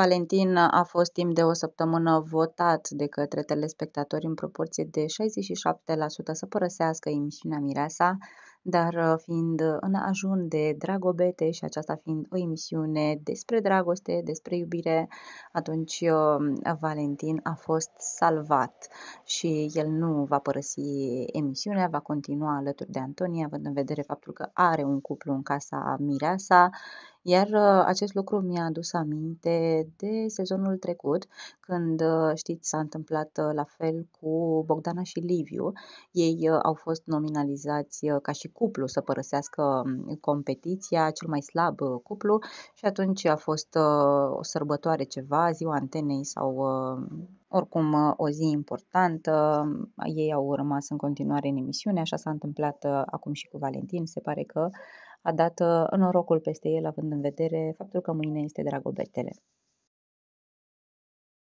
Valentin a fost timp de o săptămână votat de către telespectatori în proporție de 67% să părăsească emisiunea Mireasa, dar uh, fiind în ajun de Dragobete și aceasta fiind o emisiune despre dragoste, despre iubire, atunci uh, Valentin a fost salvat și el nu va părăsi emisiunea, va continua alături de Antonia, având în vedere faptul că are un cuplu în casa Mireasa iar ă, acest lucru mi-a adus aminte de sezonul trecut, când, ă, știți, s-a întâmplat ă, la fel cu Bogdana și Liviu. Ei au fost nominalizați ca și cuplu să părăsească competiția, cel mai slab cuplu, și atunci a fost o sărbătoare ceva, ziua antenei sau oricum, uh, o zi importantă, uh, ei au rămas în continuare în emisiune, așa s-a întâmplat uh, acum și cu Valentin, se pare că a dat norocul peste el, având în vedere faptul că mâine este Dragobetele.